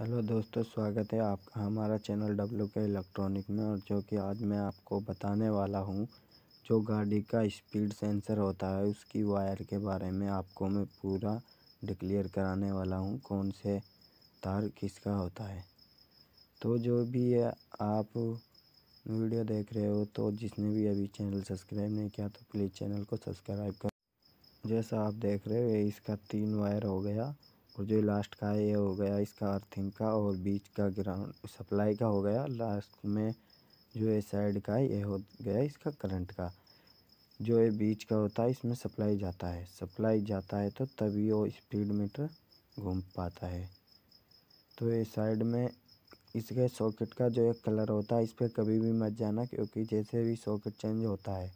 hello दोस्तों स्वागत है आपका हमारा चैनल डब्ल्यू के इलेक्ट्रॉनिक में और जो कि आज मैं आपको बताने वाला हूं जो गाड़ी का स्पीड सेंसर होता है उसकी वायर के बारे में आपको मैं पूरा डिक्लेयर कराने वाला हूं कौन से तार किसका होता है तो जो भी है आप वीडियो देख रहे हो तो जिसने भी अभी चैनल सब्सक्राइब नहीं किया तो प्लीज़ चैनल को सब्सक्राइब कर जैसा आप देख रहे हो इसका तीन वायर हो गया और जो लास्ट का है ये हो गया इसका अर्थिंग का और बीच का ग्राउंड सप्लाई का हो गया लास्ट में जो ये साइड का ये हो गया इसका करंट का जो ये बीच का होता है इसमें सप्लाई जाता है सप्लाई जाता है तो तभी वो स्पीड मीटर घूम पाता है तो ये साइड में इसके सॉकेट का जो एक कलर होता है इस पर कभी भी मत जाना क्योंकि जैसे भी सॉकेट चेंज होता है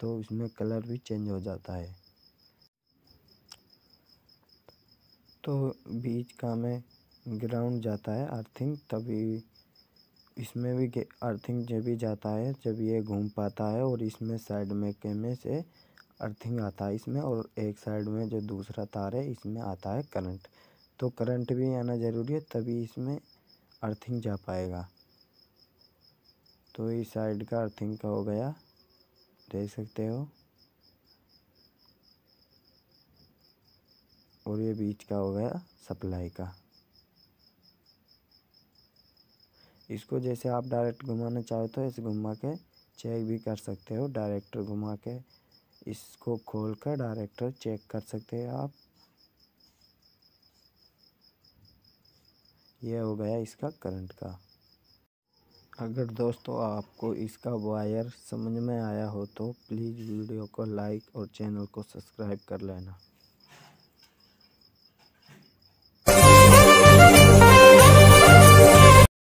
तो इसमें कलर भी चेंज हो जाता है तो बीच का में ग्राउंड जाता है अर्थिंग तभी इसमें भी अर्थिंग जब भी जाता है जब ये घूम पाता है और इसमें साइड में कैमे से अर्थिंग आता है इसमें और एक साइड में जो दूसरा तार है इसमें आता है करंट तो करंट भी आना ज़रूरी है तभी इसमें अर्थिंग जा पाएगा तो इस साइड का अर्थिंग का हो गया देख सकते हो और ये बीच का हो गया सप्लाई का इसको जैसे आप डायरेक्ट घुमाना चाहो तो ऐसे घुमा के चेक भी कर सकते हो डायरेक्टर घुमा के इसको खोल कर डायरेक्टर चेक कर सकते हो आप यह हो गया इसका करंट का अगर दोस्तों आपको इसका वायर समझ में आया हो तो प्लीज़ वीडियो को लाइक और चैनल को सब्सक्राइब कर लेना